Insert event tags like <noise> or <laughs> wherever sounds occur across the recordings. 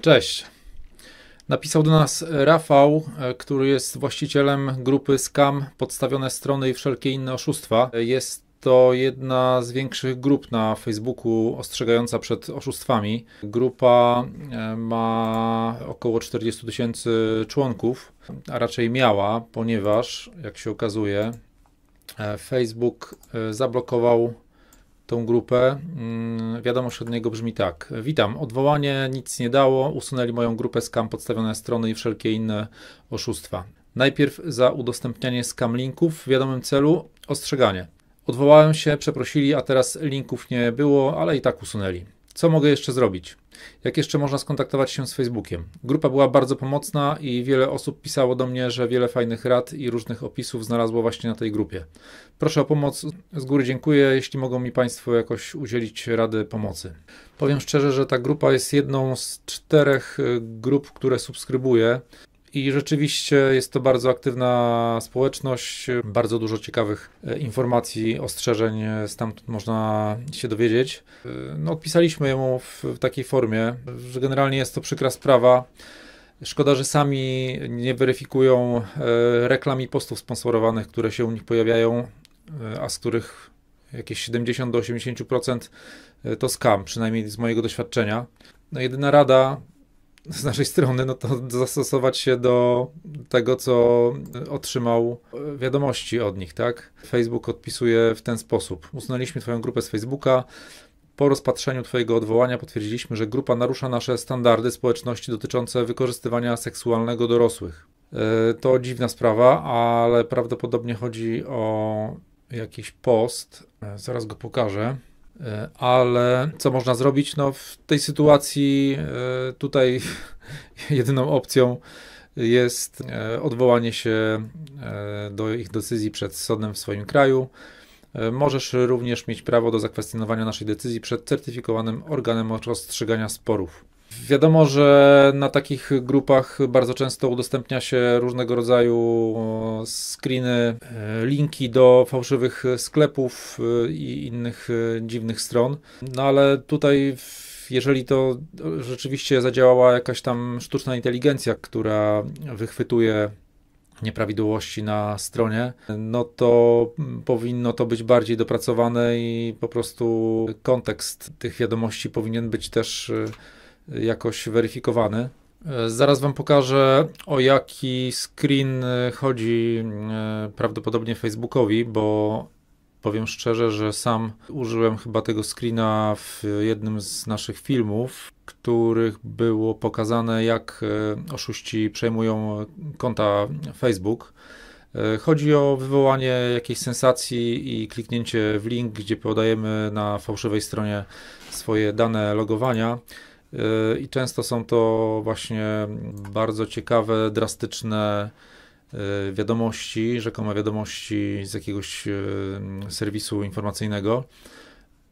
Cześć. Napisał do nas Rafał, e, który jest właścicielem grupy Scam, podstawione strony i wszelkie inne oszustwa. Jest to jedna z większych grup na Facebooku ostrzegająca przed oszustwami. Grupa e, ma około 40 tysięcy członków, a raczej miała, ponieważ, jak się okazuje, e, Facebook zablokował tą grupę. Mm, wiadomość od niego brzmi tak. Witam. Odwołanie nic nie dało. Usunęli moją grupę skam podstawione strony i wszelkie inne oszustwa. Najpierw za udostępnianie skam linków w wiadomym celu ostrzeganie. Odwołałem się, przeprosili, a teraz linków nie było, ale i tak usunęli. Co mogę jeszcze zrobić? Jak jeszcze można skontaktować się z Facebookiem? Grupa była bardzo pomocna i wiele osób pisało do mnie, że wiele fajnych rad i różnych opisów znalazło właśnie na tej grupie. Proszę o pomoc, z góry dziękuję, jeśli mogą mi Państwo jakoś udzielić rady pomocy. Powiem szczerze, że ta grupa jest jedną z czterech y, grup, które subskrybuję. I rzeczywiście jest to bardzo aktywna społeczność, bardzo dużo ciekawych e, informacji, ostrzeżeń e, stamtąd można się dowiedzieć. E, no, odpisaliśmy jemu w, takiej formie, że generalnie jest to przykra sprawa. Szkoda, że sami nie weryfikują reklam i postów sponsorowanych, które się u nich pojawiają, a z których jakieś 70 do 80% to skam, przynajmniej z mojego doświadczenia. No, jedyna rada, z naszej strony, no to zastosować się do tego, co otrzymał e, wiadomości od nich, tak? Facebook odpisuje w ten sposób. Usunęliśmy Twoją grupę z Facebooka. Po rozpatrzeniu Twojego odwołania potwierdziliśmy, że grupa narusza nasze standardy społeczności dotyczące wykorzystywania seksualnego dorosłych. E, to dziwna sprawa, ale prawdopodobnie chodzi o jakiś post. E, zaraz go pokażę. E, ale co można zrobić? No, w tej sytuacji e, tutaj <laughs> jedyną opcją jest e, odwołanie się do ich decyzji przed sądem w swoim kraju. Możesz również mieć prawo do zakwestionowania naszej decyzji przed certyfikowanym organem rozstrzygania sporów. Wiadomo, że na takich grupach bardzo często udostępnia się różnego rodzaju e, screeny, e, linki do fałszywych sklepów e, i innych dziwnych stron. No ale tutaj jeżeli to rzeczywiście zadziałała jakaś tam sztuczna inteligencja, która wychwytuje nieprawidłowości na stronie, no to mm, powinno to być bardziej dopracowane i po prostu kontekst tych wiadomości powinien być też jakoś weryfikowany. E, zaraz Wam pokażę, o jaki screen e, chodzi e, prawdopodobnie Facebookowi, bo powiem szczerze, że sam użyłem chyba tego screena w jednym z naszych filmów, których było pokazane, jak oszuści przejmują konta Facebook. Chodzi o wywołanie jakiejś sensacji i kliknięcie w link, gdzie podajemy na fałszywej stronie swoje dane logowania. I często są to właśnie bardzo ciekawe, drastyczne e, wiadomości, rzekome wiadomości z jakiegoś e, serwisu informacyjnego.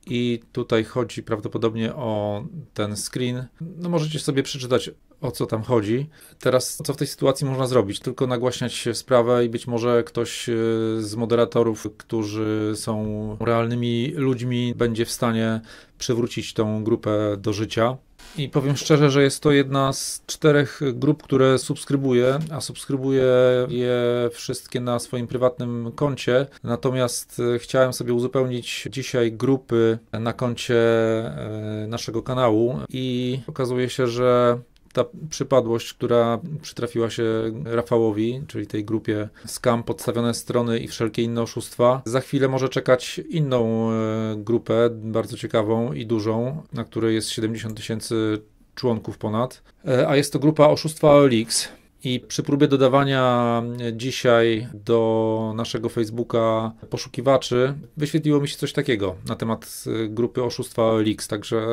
I tutaj chodzi prawdopodobnie o ten screen. No możecie sobie przeczytać o co tam chodzi. Teraz, co w tej sytuacji można zrobić? Tylko nagłaśniać sprawę i być może ktoś e, z moderatorów, którzy są realnymi ludźmi, będzie w stanie przywrócić tą grupę do życia. I powiem szczerze, że jest to jedna z czterech grup, które subskrybuję, a subskrybuję je wszystkie na swoim prywatnym koncie. Natomiast e, chciałem sobie uzupełnić dzisiaj grupy na koncie e, naszego kanału i okazuje się, że ta przypadłość, która przytrafiła się Rafałowi, czyli tej grupie skam, podstawione strony i wszelkie inne oszustwa. Za chwilę może czekać inną e, grupę, bardzo ciekawą i dużą, na której jest 70 tysięcy członków ponad, e, a jest to grupa oszustwa OLX. I przy próbie dodawania e, dzisiaj do naszego Facebooka poszukiwaczy wyświetliło mi się coś takiego na temat grupy oszustwa OLX, także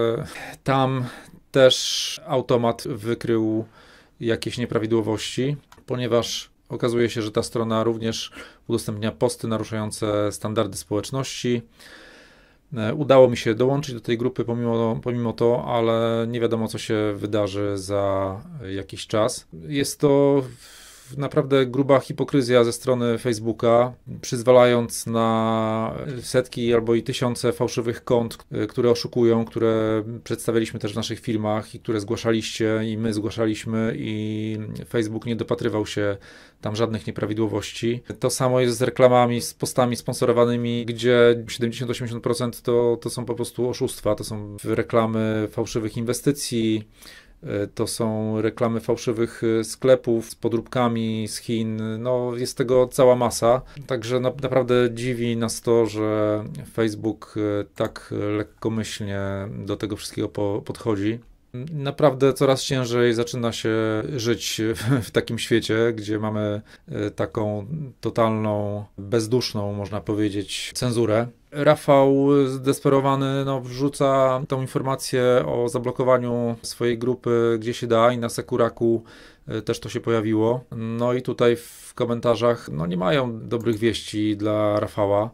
tam też automat wykrył jakieś nieprawidłowości, ponieważ okazuje się, że ta strona również udostępnia posty naruszające standardy społeczności. E, udało mi się dołączyć do tej grupy pomimo, pomimo to, ale nie wiadomo, co się wydarzy za jakiś czas. Jest to naprawdę gruba hipokryzja ze strony Facebooka, przyzwalając na setki albo i tysiące fałszywych kont, e, które oszukują, które przedstawialiśmy też w naszych filmach i które zgłaszaliście i my zgłaszaliśmy i Facebook nie dopatrywał się tam żadnych nieprawidłowości. To samo jest z reklamami, z postami sponsorowanymi, gdzie 70-80% to, to są po prostu oszustwa, to są reklamy fałszywych inwestycji, E, to są reklamy fałszywych e, sklepów z podróbkami z Chin. No, jest tego cała masa. Także na, naprawdę dziwi nas to, że Facebook e, tak lekkomyślnie do tego wszystkiego po, podchodzi. Naprawdę coraz ciężej zaczyna się żyć w takim świecie, gdzie mamy taką totalną, bezduszną, można powiedzieć, cenzurę. Rafał zdesperowany no, wrzuca tą informację o zablokowaniu swojej grupy gdzie się da i na Sekuraku y, też to się pojawiło. No i tutaj w komentarzach no, nie mają dobrych wieści dla Rafała.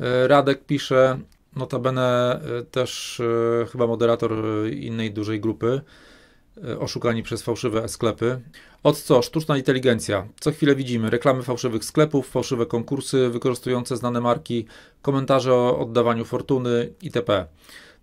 Y, Radek pisze, notabene y, też chyba moderator innej dużej grupy, E, oszukani przez fałszywe sklepy. Od co? Sztuczna inteligencja. Co chwilę widzimy reklamy fałszywych sklepów, fałszywe konkursy wykorzystujące znane marki, komentarze o oddawaniu fortuny itp.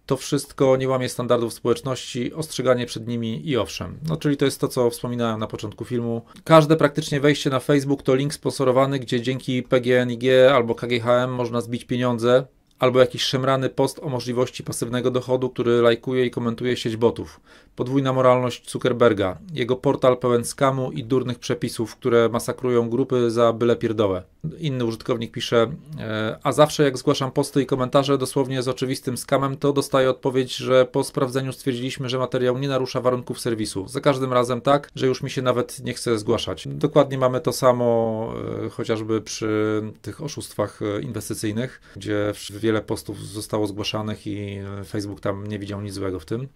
To wszystko nie łamie standardów społeczności, ostrzeganie przed nimi i owszem. No czyli to jest to, co wspominałem na początku filmu. Każde praktycznie wejście na Facebook to link sponsorowany, gdzie dzięki PGNiG albo KGHM można zbić pieniądze, albo jakiś szemrany post o możliwości pasywnego dochodu, który lajkuje i komentuje sieć botów. Podwójna moralność Zuckerberga, jego portal pełen skamu i durnych przepisów, które masakrują grupy za byle pierdołę. Inny użytkownik pisze, e, a zawsze jak zgłaszam posty i komentarze dosłownie z oczywistym skamem, to dostaję odpowiedź, że po sprawdzeniu stwierdziliśmy, że materiał nie narusza warunków serwisu. Za każdym razem tak, że już mi się nawet nie chce zgłaszać. Dokładnie mamy to samo e, chociażby przy tych oszustwach e, inwestycyjnych, gdzie w wiele postów zostało zgłaszanych i Facebook tam nie widział nic złego w tym.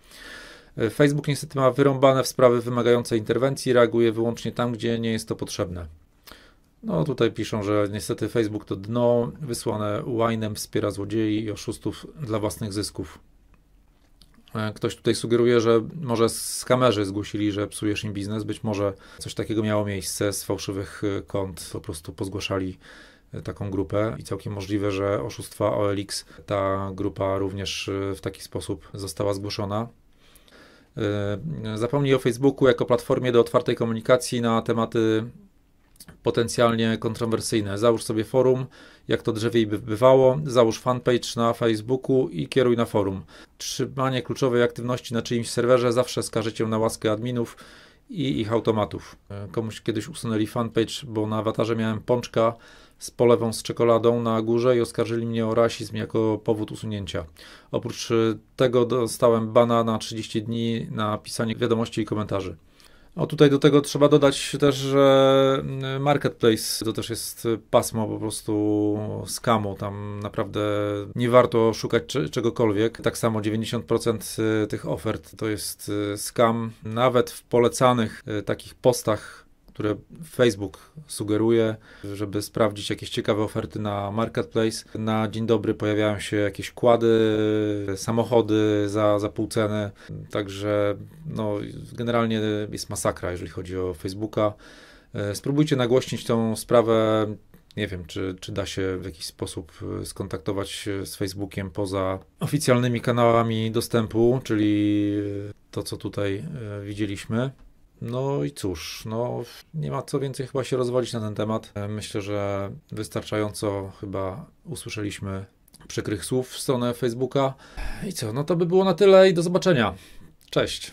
E, Facebook niestety ma wyrąbane w sprawy wymagające interwencji, reaguje wyłącznie tam, gdzie nie jest to potrzebne. No tutaj piszą, że niestety Facebook to dno wysłane łajnem, wspiera złodziei i oszustów dla własnych zysków. E, ktoś tutaj sugeruje, że może z kamerzy zgłosili, że psujesz im biznes. Być może coś takiego miało miejsce z fałszywych e, kont, po prostu pozgłaszali taką grupę i całkiem możliwe, że oszustwa OLX ta grupa również y, w taki sposób została zgłoszona. Y, zapomnij o Facebooku jako platformie do otwartej komunikacji na tematy potencjalnie kontrowersyjne. Załóż sobie forum, jak to drzewiej bywało, załóż fanpage na Facebooku i kieruj na forum. Trzymanie kluczowej aktywności na czyimś serwerze zawsze skaże cię na łaskę adminów i ich automatów. Y, komuś kiedyś usunęli fanpage, bo na awatarze miałem pączka, z polewą z czekoladą na górze i oskarżyli mnie o rasizm jako powód usunięcia. Oprócz y, tego dostałem bana na 30 dni na pisanie wiadomości i komentarzy. O tutaj do tego trzeba dodać też, że y, marketplace to też jest pasmo po prostu skamu. Tam naprawdę nie warto szukać czegokolwiek. Tak samo 90% y, tych ofert to jest skam. Nawet w polecanych takich postach które Facebook sugeruje, żeby sprawdzić jakieś ciekawe oferty na marketplace. Na dzień dobry pojawiają się jakieś kłady, samochody za, za pół ceny, także no, generalnie jest masakra, jeżeli chodzi o Facebooka. E, spróbujcie nagłośnić tą sprawę. Nie wiem, czy, czy da się w jakiś sposób e, skontaktować z Facebookiem poza oficjalnymi kanałami dostępu, czyli e, to, co tutaj widzieliśmy. No i cóż, no nie ma co więcej chyba się rozwodzić na ten temat. E, myślę, że wystarczająco chyba usłyszeliśmy przykrych słów w stronę Facebooka. I co, no to by było na tyle i do zobaczenia. Cześć.